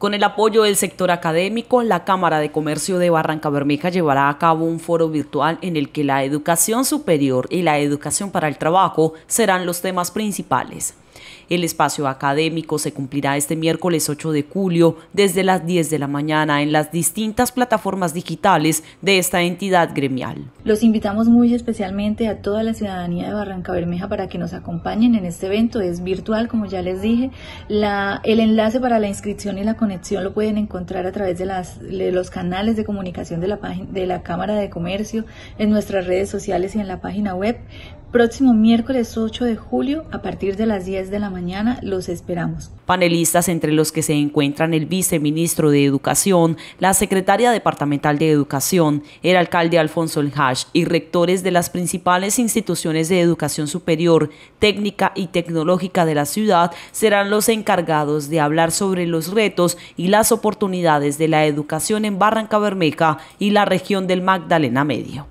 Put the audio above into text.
Con el apoyo del sector académico, la Cámara de Comercio de Barranca Bermeja llevará a cabo un foro virtual en el que la educación superior y la educación para el trabajo serán los temas principales. El espacio académico se cumplirá este miércoles 8 de julio desde las 10 de la mañana en las distintas plataformas digitales de esta entidad gremial. Los invitamos muy especialmente a toda la ciudadanía de Barranca Bermeja para que nos acompañen en este evento. Es virtual, como ya les dije. el enlace para la inscripción y la conexión lo pueden encontrar a través de, los canales de comunicación de la, de la Cámara de Comercio, en nuestras redes sociales y en la página web. Próximo miércoles 8 de julio, a partir de las 10 de la mañana, los esperamos. Panelistas entre los que se encuentran el viceministro de Educación, la secretaria departamental de Educación, el alcalde Alfonso El y rectores de las principales instituciones de educación superior, técnica y tecnológica de la ciudad serán los encargados de hablar sobre los retos y las oportunidades de la educación en Barranca Bermeja y la región del Magdalena Medio.